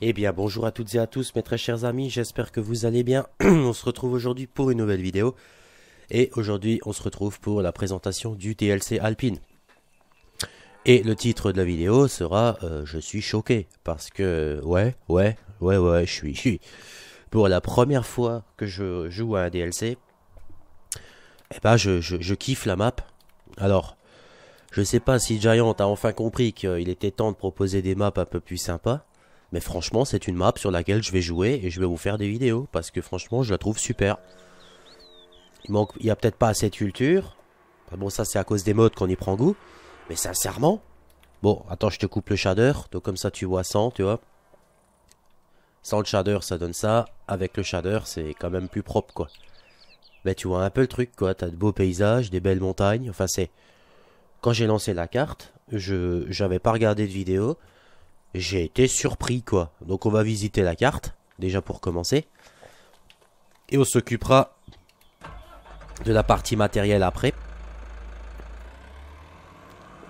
Eh bien bonjour à toutes et à tous mes très chers amis, j'espère que vous allez bien. on se retrouve aujourd'hui pour une nouvelle vidéo. Et aujourd'hui on se retrouve pour la présentation du DLC Alpine. Et le titre de la vidéo sera euh, Je suis choqué parce que ouais, ouais, ouais, ouais, je suis, suis. Pour la première fois que je joue à un DLC, Et eh ben je, je kiffe la map. Alors, je sais pas si Giant a enfin compris qu'il était temps de proposer des maps un peu plus sympas. Mais franchement, c'est une map sur laquelle je vais jouer et je vais vous faire des vidéos. Parce que franchement, je la trouve super. Il manque, il n'y a peut-être pas assez de culture. bon, ça, c'est à cause des modes qu'on y prend goût. Mais sincèrement... Bon, attends, je te coupe le shader. Donc comme ça, tu vois sans, tu vois. Sans le shader, ça donne ça. Avec le shader, c'est quand même plus propre, quoi. Mais tu vois un peu le truc, quoi. T'as de beaux paysages, des belles montagnes. Enfin, c'est... Quand j'ai lancé la carte, je n'avais pas regardé de vidéo j'ai été surpris quoi. Donc on va visiter la carte, déjà pour commencer. Et on s'occupera de la partie matérielle après.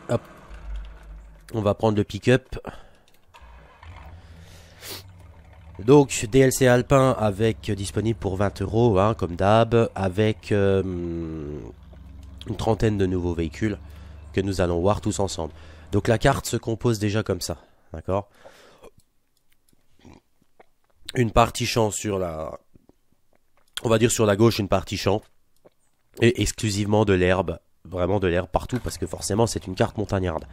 Hop. On va prendre le pick-up. Donc DLC alpin avec euh, disponible pour 20 euros hein, comme d'hab, avec euh, une trentaine de nouveaux véhicules que nous allons voir tous ensemble. Donc la carte se compose déjà comme ça. D'accord Une partie champ sur la. On va dire sur la gauche, une partie champ. Et exclusivement de l'herbe. Vraiment de l'herbe partout, parce que forcément, c'est une carte montagnarde.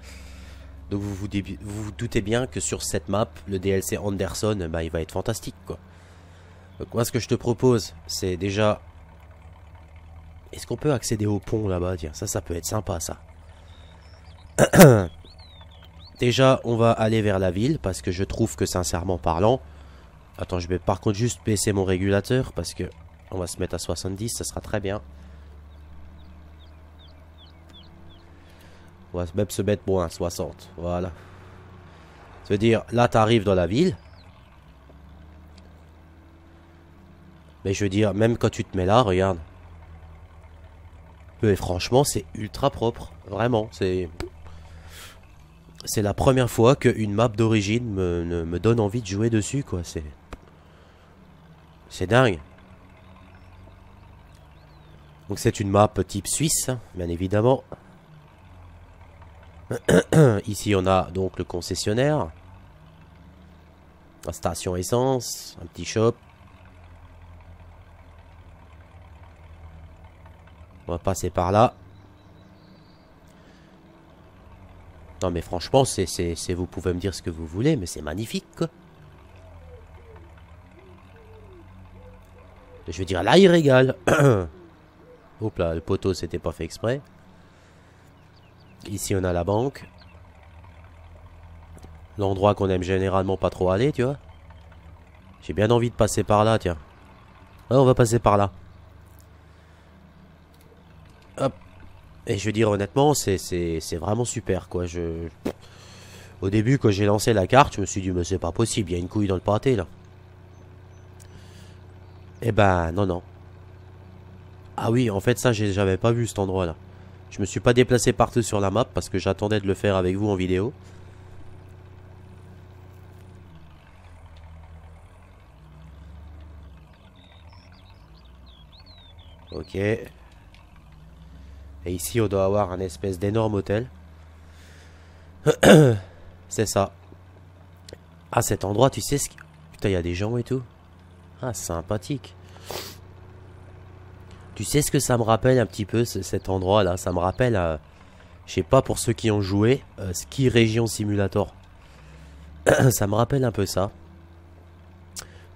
Donc vous vous, doutez bien que sur cette map, le DLC Anderson, bah, il va être fantastique. quoi. Donc moi, ce que je te propose, c'est déjà... Est-ce qu'on peut accéder au pont là-bas Tiens, ça, ça peut être sympa, ça. Déjà, on va aller vers la ville parce que je trouve que sincèrement parlant... Attends, je vais par contre juste baisser mon régulateur parce que on va se mettre à 70, ça sera très bien. On va même se mettre à 60, voilà. C'est-à-dire, là, arrives dans la ville. Mais je veux dire, même quand tu te mets là, regarde. Mais franchement, c'est ultra propre. Vraiment, c'est c'est la première fois qu'une map d'origine me, me, donne envie de jouer dessus, quoi. C'est. C'est dingue. Donc c'est une map type suisse, hein, bien évidemment. Ici on a donc le concessionnaire. La station essence, un petit shop. On va passer par là. mais franchement, c'est, vous pouvez me dire ce que vous voulez, mais c'est magnifique Je veux dire, là il régale. Hop là, le poteau c'était pas fait exprès. Ici on a la banque. L'endroit qu'on aime généralement pas trop aller, tu vois. J'ai bien envie de passer par là, tiens. on va passer par là. Hop. Et je veux dire, honnêtement, c'est vraiment super, quoi. Je... Au début, quand j'ai lancé la carte, je me suis dit, mais c'est pas possible, il y a une couille dans le pâté, là. Et eh ben, non, non. Ah oui, en fait, ça, j'avais pas vu cet endroit-là. Je me suis pas déplacé partout sur la map parce que j'attendais de le faire avec vous en vidéo. Ok. Et ici, on doit avoir un espèce d'énorme hôtel. C'est ça. À cet endroit, tu sais ce Putain, il y a des gens et tout. Ah, sympathique. Tu sais ce que ça me rappelle un petit peu, cet endroit-là Ça me rappelle, je euh, je sais pas pour ceux qui ont joué, euh, Ski Région Simulator. ça me rappelle un peu ça.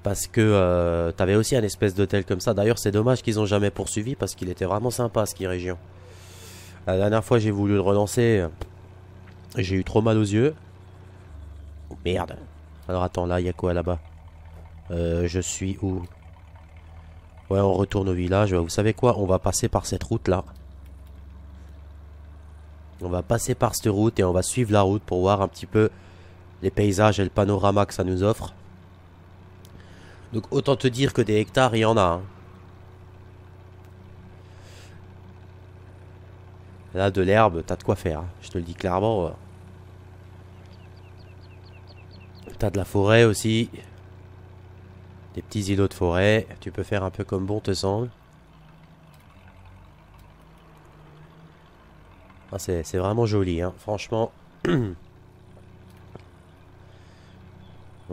Parce que euh, t'avais aussi un espèce d'hôtel comme ça. D'ailleurs, c'est dommage qu'ils ont jamais poursuivi parce qu'il était vraiment sympa, Ski Region. La dernière fois, j'ai voulu le relancer. J'ai eu trop mal aux yeux. merde. Alors attends, là, il y a quoi là-bas euh, Je suis où Ouais, on retourne au village. Vous savez quoi On va passer par cette route-là. On va passer par cette route et on va suivre la route pour voir un petit peu les paysages et le panorama que ça nous offre. Donc autant te dire que des hectares, il y en a. Hein. Là, de l'herbe, t'as de quoi faire. Hein. Je te le dis clairement. Euh. T'as de la forêt aussi. Des petits îlots de forêt. Tu peux faire un peu comme bon te semble. Ah, c'est vraiment joli, hein. franchement. on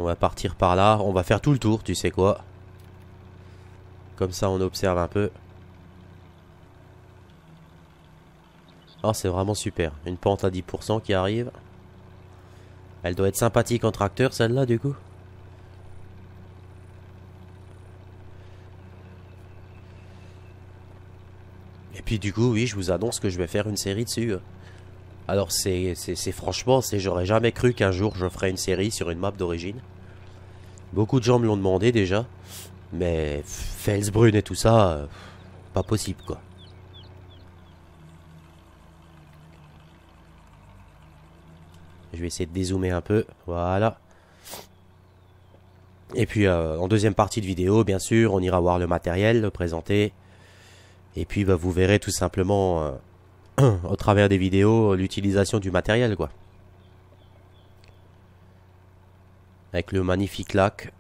va partir par là. On va faire tout le tour, tu sais quoi. Comme ça, on observe un peu. Ah, c'est vraiment super. Une pente à 10% qui arrive. Elle doit être sympathique en tracteur, celle-là, du coup. Et puis, du coup, oui, je vous annonce que je vais faire une série dessus. Alors, c'est franchement, c'est j'aurais jamais cru qu'un jour je ferais une série sur une map d'origine. Beaucoup de gens me l'ont demandé déjà. Mais Felsbrun et tout ça, euh, pas possible, quoi. Je vais essayer de dézoomer un peu. Voilà. Et puis euh, en deuxième partie de vidéo, bien sûr, on ira voir le matériel, présenté Et puis bah, vous verrez tout simplement euh, au travers des vidéos l'utilisation du matériel quoi. Avec le magnifique lac.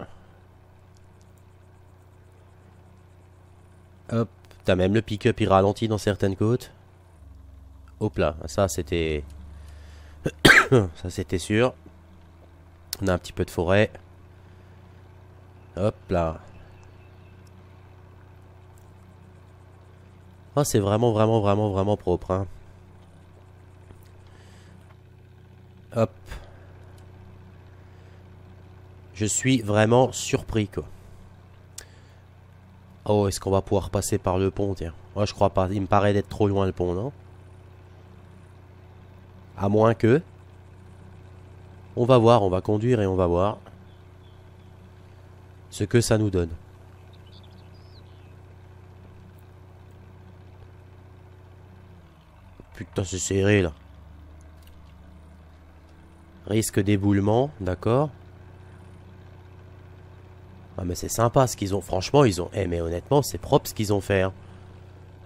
Hop, t'as même le pick-up il ralentit dans certaines côtes. Hop là, ça c'était ça c'était sûr. On a un petit peu de forêt. Hop là. Oh, c'est vraiment, vraiment, vraiment, vraiment propre. Hein. Hop. Je suis vraiment surpris, quoi. Oh, est-ce qu'on va pouvoir passer par le pont, tiens Moi, je crois pas. Il me paraît d'être trop loin, le pont, non À moins que... On va voir, on va conduire et on va voir ce que ça nous donne. Putain, c'est serré là. Risque d'éboulement, d'accord. Ah mais c'est sympa ce qu'ils ont. Franchement, ils ont. Eh mais honnêtement, c'est propre ce qu'ils ont fait. Hein.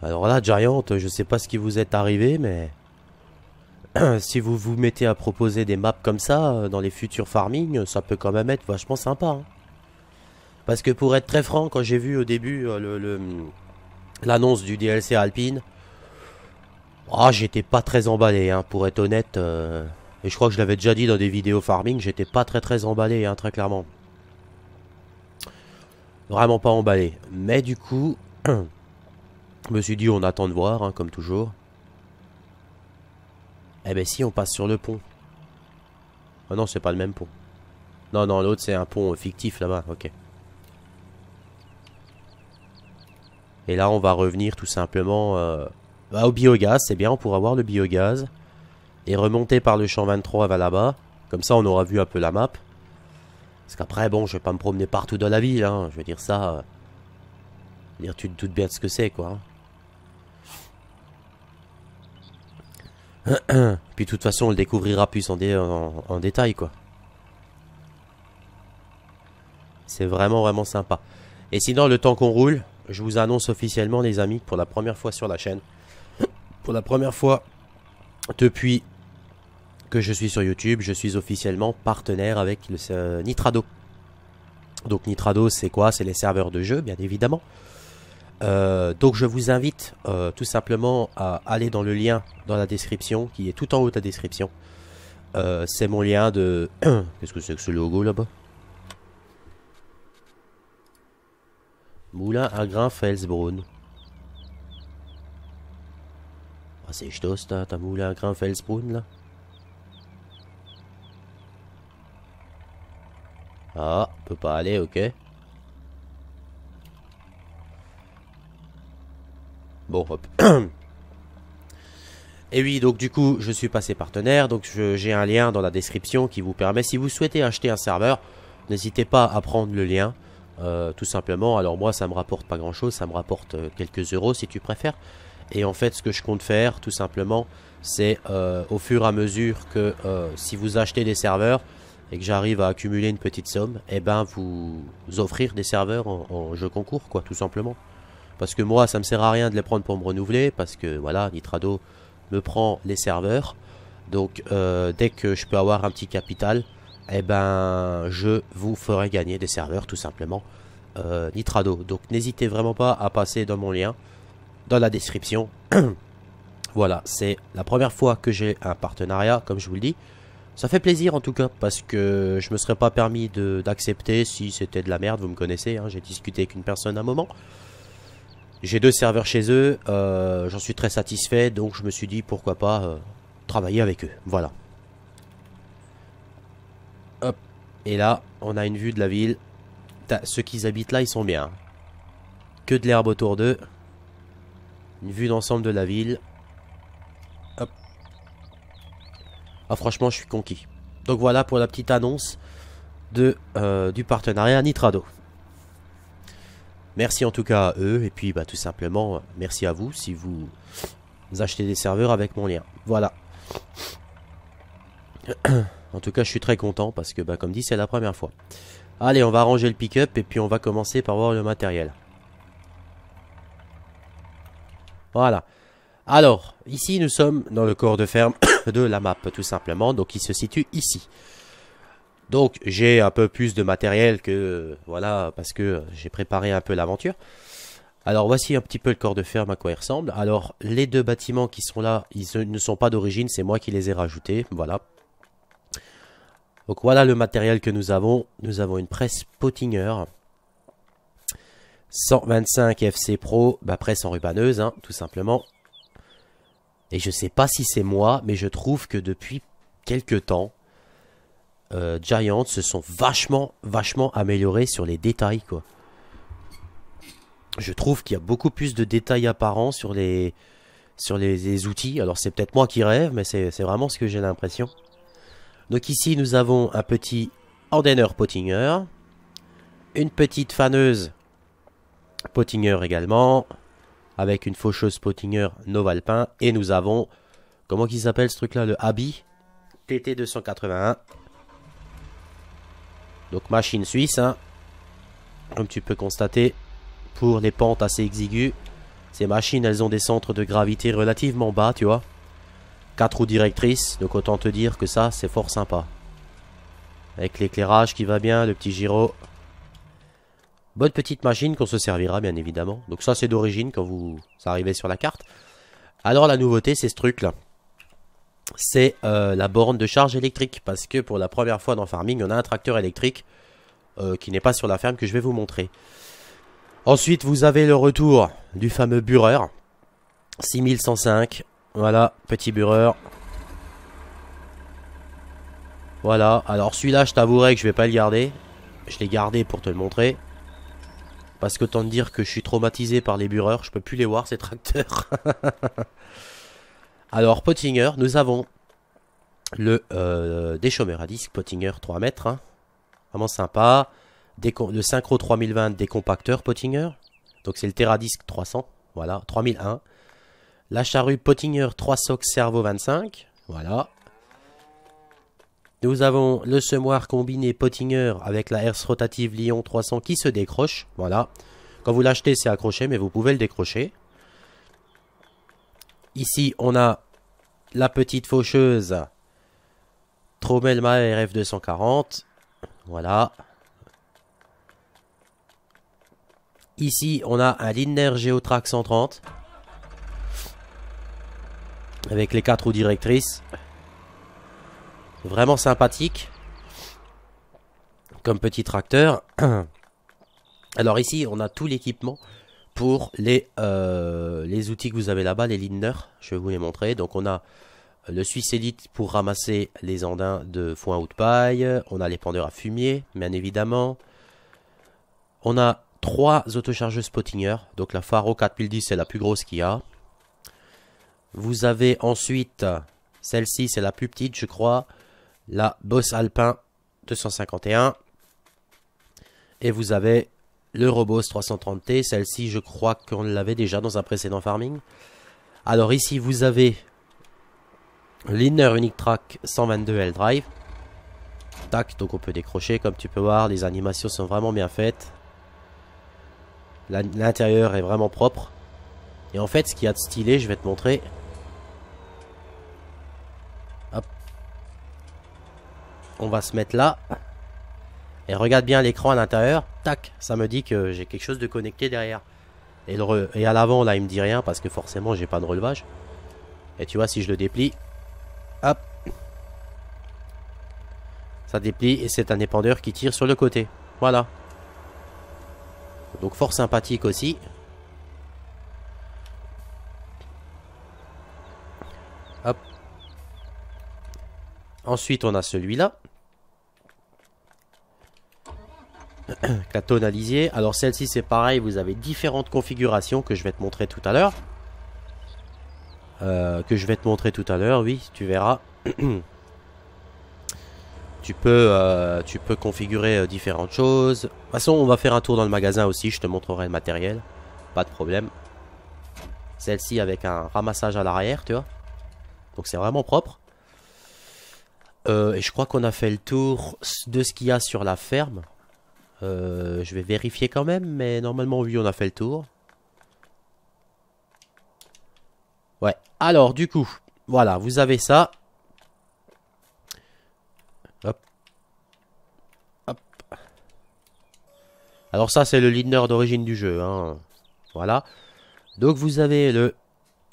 Alors là, Giant, je sais pas ce qui vous est arrivé, mais. si vous vous mettez à proposer des maps comme ça euh, dans les futurs farming, euh, ça peut quand même être vachement sympa. Hein. Parce que pour être très franc, quand j'ai vu au début euh, mm, l'annonce du DLC Alpine, ah, j'étais pas très emballé, hein, pour être honnête. et je crois que je l'avais déjà dit dans des vidéos farming, j'étais pas très très emballé, hein, très clairement. Vraiment pas emballé. Mais du coup, je me suis dit on attend de voir, comme toujours. Eh ben si, on passe sur le pont. Oh non, c'est pas le même pont. Non, non, l'autre c'est un pont fictif là-bas, ok. Et là, on va revenir tout simplement euh, bah, au biogaz, c'est eh bien, on pourra voir le biogaz. Et remonter par le champ 23 va là-bas. Comme ça, on aura vu un peu la map. Parce qu'après, bon, je vais pas me promener partout dans la ville, hein. Je veux dire ça... Euh, dire, tu te doutes bien de ce que c'est, quoi. Hein. Puis de toute façon, on le découvrira plus en, détail, quoi. C'est vraiment, vraiment sympa. Et sinon, le temps qu'on roule, je vous annonce officiellement, les amis, pour la première fois sur la chaîne, pour la première fois depuis que je suis sur YouTube, je suis officiellement partenaire avec le, euh, Nitrado. Donc Nitrado, c'est quoi C'est les serveurs de jeu, bien évidemment. Euh, donc je vous invite euh, tout simplement à aller dans le lien dans la description, qui est tout en haut de la description. Euh, c'est mon lien de... Qu'est-ce que c'est que ce logo là-bas Moulin à grains Ah, c'est ch'tos, hein, t'as moulin à là Ah, peut pas aller, ok. Bon, hop. Et oui, donc du coup, je suis passé partenaire, donc j'ai un lien dans la description qui vous permet, si vous souhaitez acheter un serveur, n'hésitez pas à prendre le lien, euh, tout simplement. Alors moi, ça me rapporte pas grand-chose, ça me rapporte euh, quelques euros si tu préfères. Et en fait, ce que je compte faire, tout simplement, c'est euh, au fur et à mesure que si vous achetez des serveurs et que j'arrive à accumuler une petite somme, et eh ben vous offrir des serveurs en, en jeu concours, quoi, tout simplement. Parce que moi, ça me sert à rien de les prendre pour me renouveler, parce que voilà, Nitrado me prend les serveurs. Donc euh, dès que je peux avoir un petit capital, eh ben je vous ferai gagner des serveurs tout simplement euh, Nitrado. Donc n'hésitez vraiment pas à passer dans mon lien dans la description. voilà, c'est la première fois que j'ai un partenariat, comme je vous le dis. Ça fait plaisir en tout cas parce que je me serais pas permis d'accepter si c'était de la merde, vous me connaissez, hein, j'ai discuté avec une personne un moment. J'ai deux serveurs chez eux, euh, j'en suis très satisfait, donc je me suis dit pourquoi pas euh, travailler avec eux. Voilà. Hop. Et là, on a une vue de la ville. Ceux qui habitent là, ils sont bien. Que de l'herbe autour d'eux. Une vue d'ensemble de la ville. Hop. Ah franchement, je suis conquis. Donc voilà pour la petite annonce de, euh, du partenariat Nitrado. Merci en tout cas à eux. Et puis, bah, tout simplement, merci à vous si vous achetez des serveurs avec mon lien. Voilà. En tout cas, je suis très content parce que, bah, comme dit, c'est la première fois. Allez, on va ranger le pick-up et puis on va commencer par voir le matériel. Voilà. Alors, ici, nous sommes dans le corps de ferme de la map, tout simplement. Donc, il se situe ici. Donc j'ai un peu plus de matériel que voilà parce que j'ai préparé un peu l'aventure. Alors voici un petit peu le corps de ferme à quoi il ressemble. Alors les deux bâtiments qui sont là, ils ne sont pas d'origine, c'est moi qui les ai rajoutés, voilà. Donc voilà le matériel que nous avons. Nous avons une presse Pottinger. 125 FC Pro, bah, presse en rubaneuse, hein, tout simplement. Et je sais pas si c'est moi, mais je trouve que depuis quelques temps, giant euh, Giants se sont vachement, vachement améliorés sur les détails, quoi. Je trouve qu'il y a beaucoup plus de détails apparents sur les, sur les, outils. Alors c'est peut-être moi qui rêve, mais c'est vraiment ce que j'ai l'impression. Donc ici, nous avons un petit Ordeneur Pottinger, une petite faneuse Pottinger également, avec une faucheuse Pottinger Novalpin, et nous avons, comment qu'il s'appelle ce truc-là, le habit TT281 donc machine suisse, hein, comme tu peux constater, pour les pentes assez exiguës, ces machines, elles ont des centres de gravité relativement bas, tu vois. 4 roues directrices, donc autant te dire que ça, c'est fort sympa. Avec l'éclairage qui va bien, le petit gyro. Bonne petite machine qu'on se servira, bien évidemment. Donc ça, c'est d'origine quand vous arrivez sur la carte. Alors la nouveauté, c'est ce truc-là c'est euh, la borne de charge électrique. Parce que pour la première fois dans Farming, on a un tracteur électrique euh, qui n'est pas sur la ferme que je vais vous montrer. Ensuite, vous avez le retour du fameux bureur. 6105. Voilà, petit bureur. Voilà, alors celui-là, je t'avouerai que je vais pas le garder. Je l'ai gardé pour te le montrer. Parce que te dire que je suis traumatisé par les bureurs, je peux plus les voir ces tracteurs. Alors, Pottinger, nous avons le euh, à disque, Pottinger 3 mètres. Hein. Vraiment sympa. le Synchro 3020 décompacteur Pottinger. Donc, c'est le Teradisc 300. Voilà, 3001. La charrue Pottinger 3 socs servo 25. Voilà. Nous avons le semoir combiné Pottinger avec la herse rotative Lyon 300 qui se décroche. Voilà. Quand vous l'achetez, c'est accroché, mais vous pouvez le décrocher. Ici, on a la petite faucheuse Tromelma RF240. Voilà. Ici, on a un Lindner Geotrack 130. Avec les quatre roues directrices. Vraiment sympathique. Comme petit tracteur. Alors ici, on a tout l'équipement pour les, euh, les outils que vous avez là-bas, les Lindner. Je vais vous les montrer. Donc on a le Suisse Elite pour ramasser les andins de foin ou de paille. On a les pendeurs à fumier, bien évidemment. On a trois autochargeuses Spottinger. Donc la Faro 4010, c'est la plus grosse qu'il y a. Vous avez ensuite, celle-ci, c'est la plus petite, je crois, la Boss Alpin 251. Et vous avez le Robos 330T. Celle-ci, je crois qu'on l'avait déjà dans un précédent farming. Alors ici, vous avez l'Inner Unique Track 122L Drive. Tac, donc on peut décrocher. Comme tu peux voir, les animations sont vraiment bien faites. L'intérieur est vraiment propre. Et en fait, ce qui y a de stylé, je vais te montrer. Hop. On va se mettre là et regarde bien l'écran à l'intérieur, tac, ça me dit que j'ai quelque chose de connecté derrière. Et, et à l'avant, là, il me dit rien parce que forcément, j'ai pas de relevage. Et tu vois, si je le déplie, hop, ça déplie et c'est un épandeur qui tire sur le côté. Voilà. Donc fort sympathique aussi. Hop. Ensuite, on a celui-là. la Alors celle-ci c'est pareil, vous avez différentes configurations que je vais te montrer tout à l'heure. Euh, que je vais te montrer tout à l'heure, oui, tu verras. tu, peux, euh, tu peux configurer euh, différentes choses. De toute façon, on va faire un tour dans le magasin aussi, je te montrerai le matériel. Pas de problème. Celle-ci avec un ramassage à l'arrière, tu vois. Donc c'est vraiment propre. et je crois qu'on a fait le tour de ce qu'il y a sur la ferme. Euh, je vais vérifier quand même, mais normalement, oui, on a fait le tour. Ouais, alors du coup, voilà, vous avez ça. Hop. Hop. Alors ça, c'est le leader d'origine du jeu. Hein. Voilà. Donc vous avez le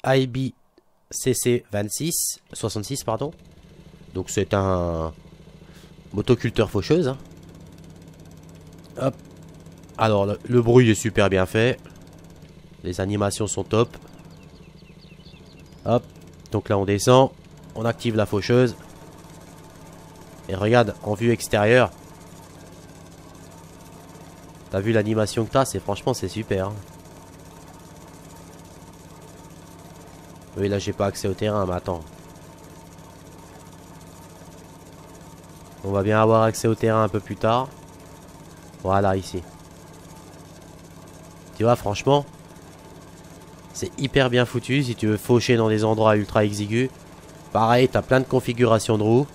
IBCC26, 66, pardon. Donc c'est un motoculteur faucheuse. Hein. Hop. Alors, le, bruit est super bien fait. Les animations sont top. Hop. Donc là, on descend. On active la faucheuse. Et regarde, en vue extérieure. T'as vu l'animation que t'as C'est franchement, c'est super. Hein. Oui, là, j'ai pas accès au terrain, mais attends. On va bien avoir accès au terrain un peu plus tard. Voilà, ici. Tu vois, franchement, c'est hyper bien foutu si tu veux faucher dans des endroits ultra exigus. Pareil, t'as plein de configurations de roues.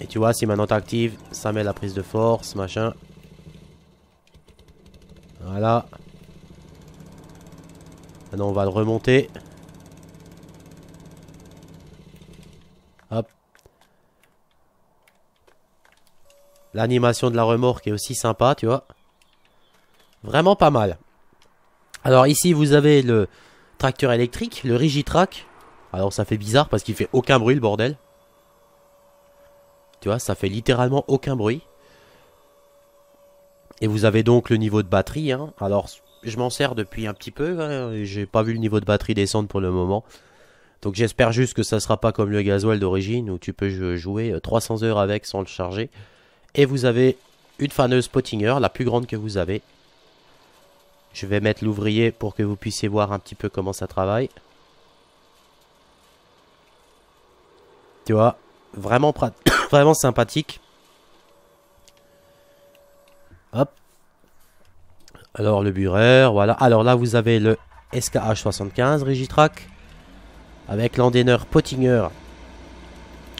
Et tu vois, si maintenant t'actives, ça met la prise de force, machin. Voilà. Maintenant, on va le remonter. L'animation de la remorque est aussi sympa, tu vois. Vraiment pas mal. Alors ici, vous avez le tracteur électrique, le Rigitrack. Alors ça fait bizarre parce qu'il fait aucun bruit, le bordel. Tu vois, ça fait littéralement aucun bruit. Et vous avez donc le niveau de batterie. Hein. Alors, je m'en sers depuis un petit peu. Je hein, J'ai pas vu le niveau de batterie descendre pour le moment. Donc j'espère juste que ça sera pas comme le gasoil d'origine où tu peux jouer 300 euh, heures avec sans le charger. Et vous avez une faneuse pottinger, la plus grande que vous avez. Je vais mettre l'ouvrier pour que vous puissiez voir un petit peu comment ça travaille. Tu vois, vraiment, vraiment sympathique. Hop. Alors le bureur, voilà. Alors là vous avez le SKH75 Rigitrac. Avec l'endéneur Pottinger.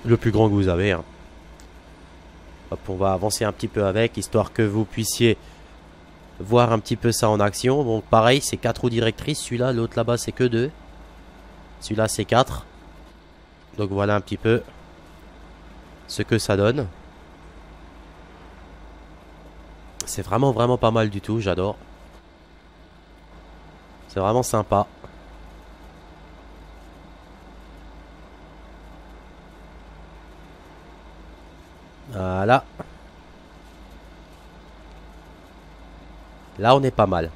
Le plus grand que vous avez. Hein. Hop, on va avancer un petit peu avec, histoire que vous puissiez voir un petit peu ça en action. Donc pareil, c'est 4 roues directrices. Celui-là, l'autre là-bas, c'est que 2. Celui-là, c'est 4. Donc voilà un petit peu ce que ça donne. C'est vraiment, vraiment pas mal du tout. J'adore. C'est vraiment sympa. Voilà. Là, on est pas mal.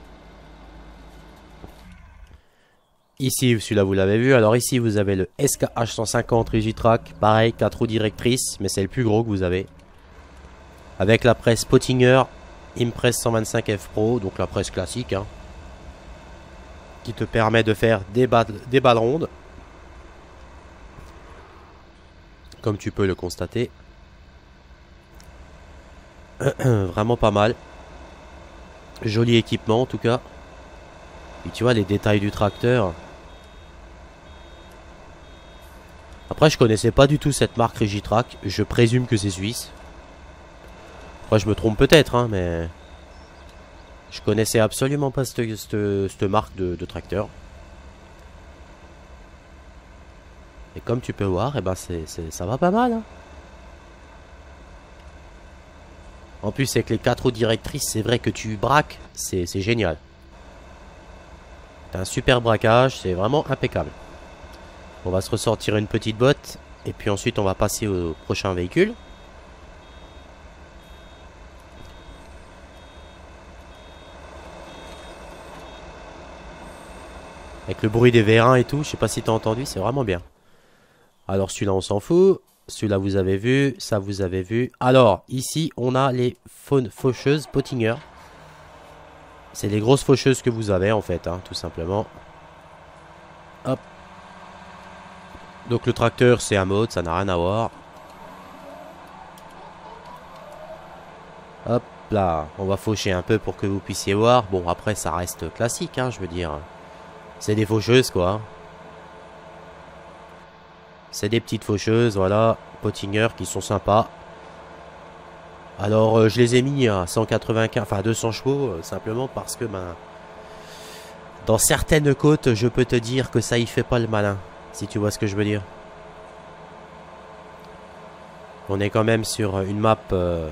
Ici, celui-là, vous l'avez vu. Alors ici, vous avez le SKH150 Rigitrack. Pareil, 4 roues directrices, mais c'est le plus gros que vous avez. Avec la presse Pottinger Impress 125 F Pro, donc la presse classique. Hein, qui te permet de faire des, des balles rondes. Comme tu peux le constater. Vraiment pas mal. Joli équipement en tout cas. Et tu vois les détails du tracteur. Après je connaissais pas du tout cette marque Regitrac. Je présume que c'est suisse. Après je me trompe peut-être hein, mais... Je connaissais absolument pas cette, marque de, tracteur. Et comme tu peux voir, et eh ben, c'est ça va pas mal. Hein. En plus, avec les quatre roues directrices, c'est vrai que tu braques, c'est génial. T'as un super braquage, c'est vraiment impeccable. On va se ressortir une petite botte, et puis ensuite on va passer au prochain véhicule. Avec le bruit des vérins et tout, je sais pas si t'as entendu, c'est vraiment bien. Alors celui-là on s'en fout. Celui-là, vous avez vu. Ça, vous avez vu. Alors, ici, on a les faucheuses Pottinger. C'est les grosses faucheuses que vous avez, en fait, hein, tout simplement. Hop. Donc, le tracteur, c'est à mode. Ça n'a rien à voir. Hop là. On va faucher un peu pour que vous puissiez voir. Bon, après, ça reste classique, hein, je veux dire. C'est des faucheuses, quoi. C'est des petites faucheuses, voilà. Pottinger qui sont sympas. Alors, euh, je les ai mis à 195, enfin 200 chevaux, euh, simplement parce que, ben, dans certaines côtes, je peux te dire que ça y fait pas le malin, si tu vois ce que je veux dire. On est quand même sur euh, une map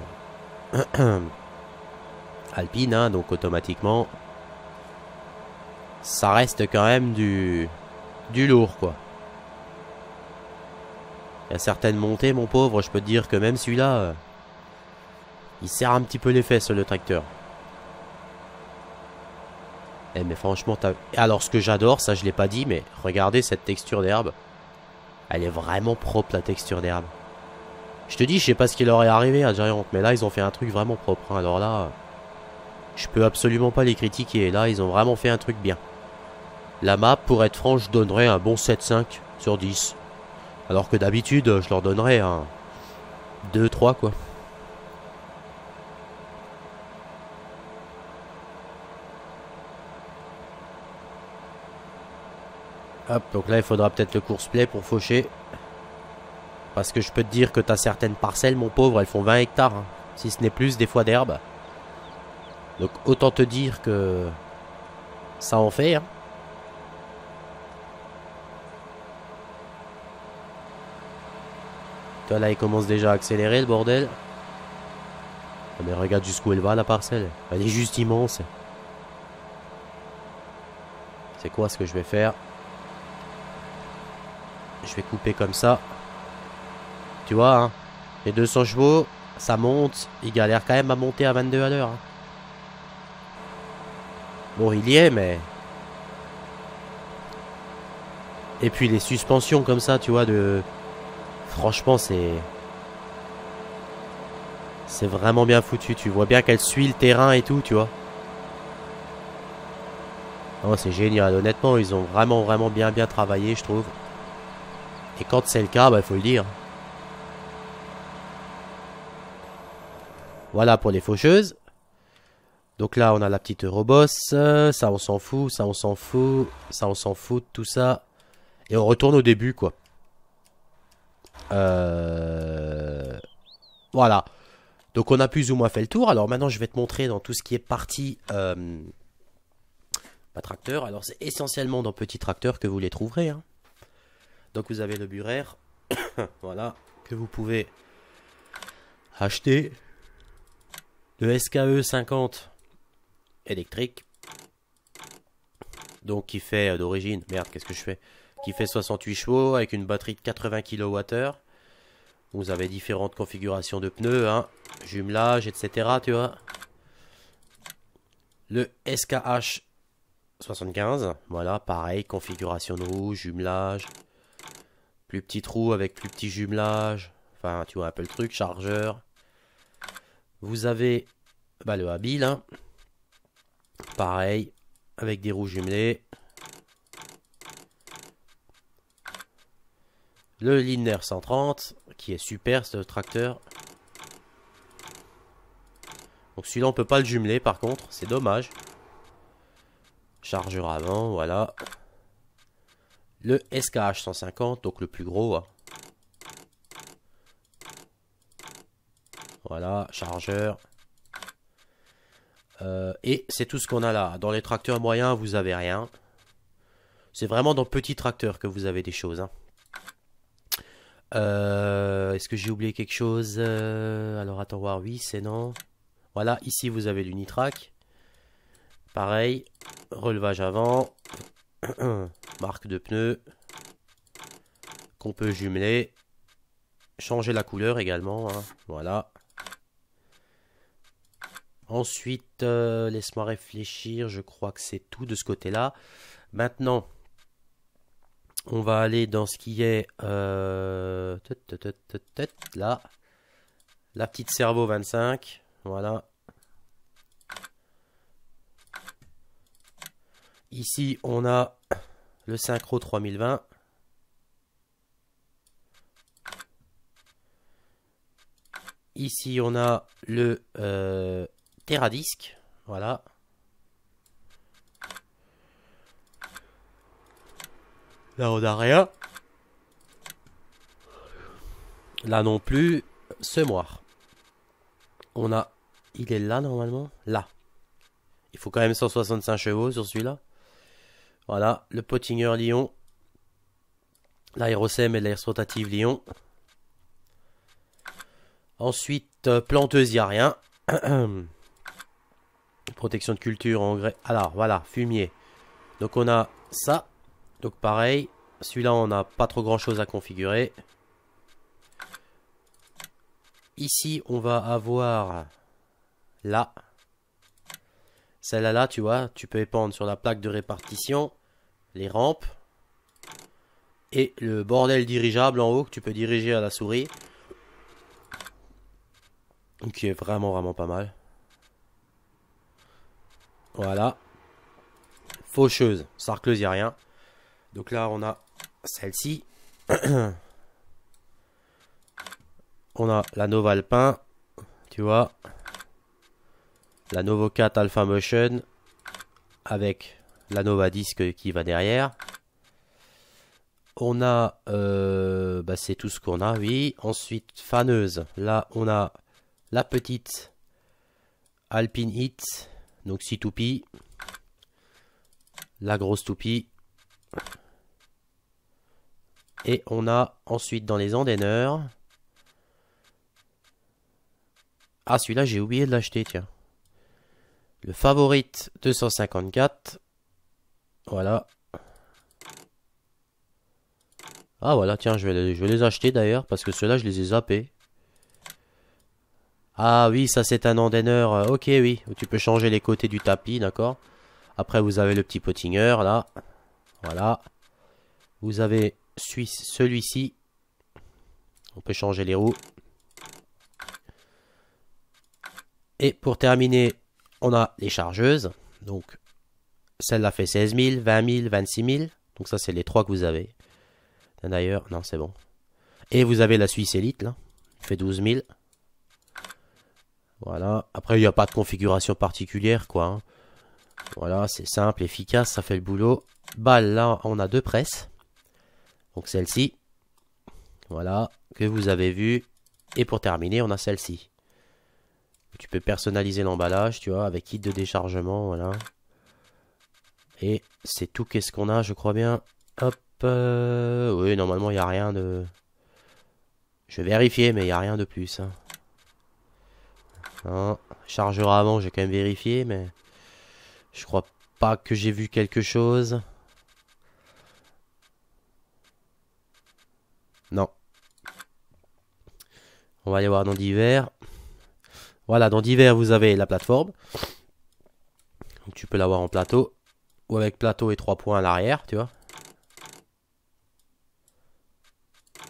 alpine, hein, donc automatiquement, ça reste quand même du, du lourd, quoi. Il y a certaines montées, mon pauvre, je peux te dire que même celui-là, euh, il serre un petit peu les fesses, le tracteur. Eh mais franchement, alors ce que j'adore, ça je l'ai pas dit, mais regardez cette texture d'herbe. Elle est vraiment propre, la texture d'herbe. Je te dis, je sais pas ce qui leur est arrivé à Giant, mais là, ils ont fait un truc vraiment propre. Hein. Alors là, je peux absolument pas les critiquer. Là, ils ont vraiment fait un truc bien. La map, pour être franche, je donnerais un bon 7-5 sur 10. Alors que d'habitude, je leur donnerais un 2-3 quoi. Hop, donc là il faudra peut-être le course play pour faucher. Parce que je peux te dire que t'as certaines parcelles, mon pauvre, elles font 20 hectares. Hein. si ce n'est plus, des fois d'herbe. Donc autant te dire que ça en fait. Hein. là, il commence déjà à accélérer, le bordel. Ah, mais regarde jusqu'où elle va, la parcelle. Elle est juste immense. C'est quoi ce que je vais faire Je vais couper comme ça. Tu vois, hein, les 200 chevaux, ça monte. Il galère quand même à monter à 22 à l'heure. Hein. Bon, il y est, mais... Et puis les suspensions comme ça, tu vois, de... Franchement, c'est... C'est vraiment bien foutu. Tu vois bien qu'elle suit le terrain et tout, tu vois. c'est génial. Honnêtement, ils ont vraiment, vraiment bien, bien travaillé, je trouve. Et quand c'est le cas, il bah, faut le dire. Voilà pour les faucheuses. Donc là, on a la petite Robos. Ça, on s'en fout. Ça, on s'en fout. Ça, on s'en fout. Tout ça. Et on retourne au début, quoi. Euh, voilà. Donc on a plus ou moins fait le tour. Alors maintenant je vais te montrer dans tout ce qui est partie euh, pas tracteur. Alors c'est essentiellement dans petit tracteur que vous les trouverez. Hein. Donc vous avez le buraire. voilà. Que vous pouvez acheter. Le SKE 50 électrique. Donc qui fait euh, d'origine. Merde, qu'est-ce que je fais qui fait 68 chevaux avec une batterie de 80 kWh. Vous avez différentes configurations de pneus, hein. jumelage, etc. Tu vois. Le SKH 75, voilà, pareil, configuration de roue, jumelage, plus petit trou avec plus petit jumelage, enfin, tu vois un peu le truc, chargeur. Vous avez bah, le habile, hein. pareil, avec des roues jumelées. Le Liner 130, qui est super ce tracteur. Donc celui-là, on peut pas le jumeler par contre, c'est dommage. Chargeur avant, voilà. Le SKH 150, donc le plus gros. Hein. Voilà, chargeur. Euh, et c'est tout ce qu'on a là. Dans les tracteurs moyens, vous avez rien. C'est vraiment dans petits tracteurs que vous avez des choses. Hein. Euh, est-ce que j'ai oublié quelque chose euh, Alors, attends voir, oui, c'est non. Voilà, ici, vous avez du nitrac. Pareil, relevage avant, marque de pneus qu'on peut jumeler, changer la couleur également, hein. voilà. Ensuite, euh, laisse-moi réfléchir, je crois que c'est tout de ce côté-là. Maintenant, on va aller dans ce qui est euh, là la petite cerveau 25 voilà ici on a le synchro 3020 ici on a le euh, Teradisc voilà Là, on rien. Là non plus. Semoir. On a... Il est là, normalement Là. Il faut quand même 165 chevaux sur celui-là. Voilà, le Pottinger Lyon. L'aérosème et l'air Lyon. Ensuite, euh, planteuse, il n'y a rien. Protection de culture, engrais. Alors, voilà, fumier. Donc on a ça. Donc pareil, celui-là on n'a pas trop grand chose à configurer. Ici on va avoir là. Celle-là là, tu vois, tu peux épandre sur la plaque de répartition les rampes et le bordel dirigeable en haut que tu peux diriger à la souris. Qui est vraiment vraiment pas mal. Voilà. Faucheuse. Sarcleuse, y a rien. Donc là, on a celle-ci. on a la Nova Alpin, tu vois. La Novo 4 Alpha Motion avec la Nova Disque qui va derrière. On a, euh, bah c'est tout ce qu'on a, oui. Ensuite, faneuse. Là, on a la petite Alpine Heat. donc 6 toupies. La grosse toupie, et on a ensuite dans les endaineurs. Ah, celui-là, j'ai oublié de l'acheter, tiens. Le favorite 254. Voilà. Ah, voilà, tiens, je vais les, acheter d'ailleurs, parce que ceux-là, je les ai zappés. Ah oui, ça c'est un endaineur. Euh, ok, oui, tu peux changer les côtés du tapis, d'accord Après, vous avez le petit potinger, là. Voilà. Vous avez Suisse, celui-ci. On peut changer les roues. Et pour terminer, on a les chargeuses. Donc, celle-là fait 16 000, 20 000, 26 000. Donc ça, c'est les trois que vous avez. D'ailleurs, non, c'est bon. Et vous avez la Suisse Elite, là. fait 12 000. Voilà. Après, il n'y a pas de configuration particulière, quoi. Hein. Voilà, c'est simple, efficace, ça fait le boulot. Balle, là, on a deux presses. Donc celle-ci, voilà, que vous avez vu. Et pour terminer, on a celle-ci. Tu peux personnaliser l'emballage, tu vois, avec kit de déchargement, voilà. Et c'est tout qu'est-ce qu'on a, je crois bien. Hop, euh, oui, normalement, il n'y a rien de... Je vais vérifier, mais il n'y a rien de plus. Hein. Chargeur avant, j'ai quand même vérifié, mais... Je crois pas que j'ai vu quelque chose. Non. On va aller voir dans divers. Voilà, dans divers, vous avez la plateforme. Donc, tu peux l'avoir en plateau. Ou avec plateau et trois points à l'arrière, tu vois.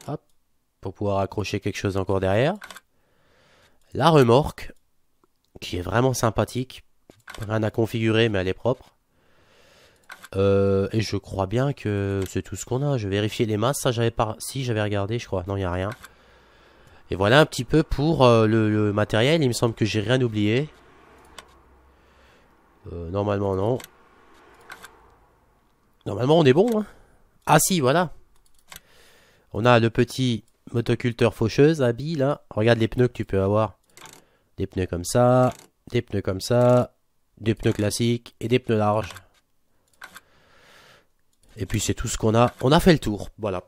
Hop. Pour pouvoir accrocher quelque chose encore derrière. La remorque. Qui est vraiment sympathique. Rien à configurer, mais elle est propre. Euh, et je crois bien que c'est tout ce qu'on a. Je vais vérifier les masses. Ça, j'avais pas. Si, j'avais regardé, je crois. Non, il a rien. Et voilà un petit peu pour euh, le, matériel. Il me semble que j'ai rien oublié. Euh, normalement, non. Normalement, on est bon. Hein. ah, si, voilà. On a le petit motoculteur faucheuse, habile là. Regarde les pneus que tu peux avoir. Des pneus comme ça, des pneus comme ça, des pneus classiques et des pneus larges. Et puis c'est tout ce qu'on a. On a fait le tour, voilà.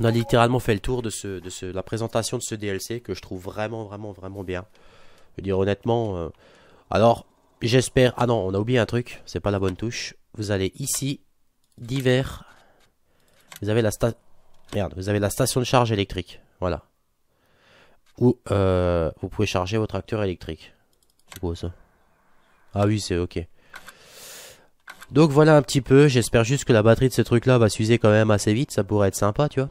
On a littéralement fait le tour de, ce, de ce, la présentation de ce DLC que je trouve vraiment, vraiment, vraiment bien. Je veux dire honnêtement, euh, alors j'espère... Ah non, on a oublié un truc, c'est pas la bonne touche. Vous allez ici, divers. Vous avez la sta... Merde, vous avez la station de charge électrique, voilà. Où euh, vous pouvez charger votre acteur électrique, je ça. Ah oui, c'est ok. Donc voilà un petit peu, j'espère juste que la batterie de ce truc là va s'user quand même assez vite, ça pourrait être sympa tu vois.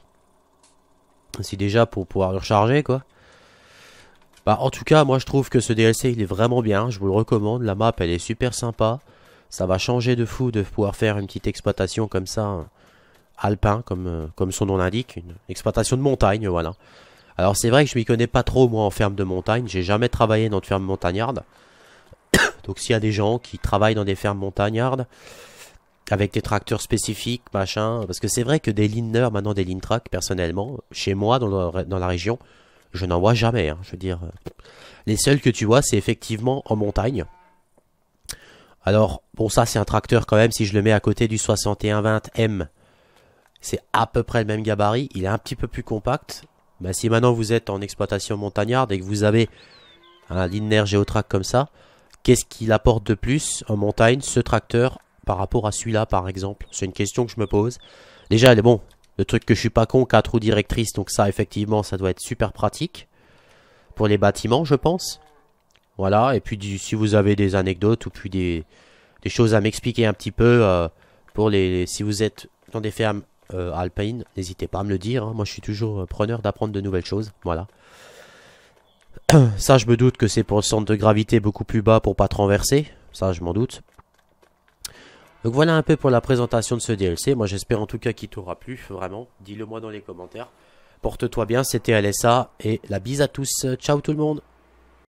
Si déjà pour pouvoir le recharger quoi. Bah en tout cas moi je trouve que ce DLC il est vraiment bien, je vous le recommande, la map elle est super sympa. Ça va changer de fou de pouvoir faire une petite exploitation comme ça, hein, alpin comme, euh, comme son nom l'indique, une exploitation de montagne voilà. Alors c'est vrai que je m'y connais pas trop moi en ferme de montagne, j'ai jamais travaillé dans une ferme montagnarde. Donc s'il y a des gens qui travaillent dans des fermes montagnardes, avec des tracteurs spécifiques, machin, parce que c'est vrai que des Liner maintenant des line personnellement, chez moi, dans, la région, je n'en vois jamais, hein. je veux dire. Les seuls que tu vois, c'est effectivement en montagne. Alors, bon, ça, c'est un tracteur quand même, si je le mets à côté du 6120M, c'est à peu près le même gabarit, il est un petit peu plus compact, mais bah, si maintenant vous êtes en exploitation montagnarde et que vous avez un liner géotrack comme ça, Qu'est-ce qu'il apporte de plus en montagne, ce tracteur, par rapport à celui-là, par exemple C'est une question que je me pose. Déjà, elle est bon. Le truc que je suis pas con, 4 roues directrices, donc ça, effectivement, ça doit être super pratique. Pour les bâtiments, je pense. Voilà, et puis si vous avez des anecdotes ou puis des, choses à m'expliquer un petit peu, euh, pour les, si vous êtes dans des fermes euh, alpines, n'hésitez pas à me le dire. Hein. Moi, je suis toujours euh, preneur d'apprendre de nouvelles choses. Voilà. Ça, je me doute que c'est pour le centre de gravité beaucoup plus bas pour pas traverser. Ça, je m'en doute. Donc voilà un peu pour la présentation de ce DLC. Moi, j'espère en tout cas qu'il t'aura plu, vraiment. Dis-le moi dans les commentaires. Porte-toi bien, c'était LSA. Et la bise à tous. Ciao tout le monde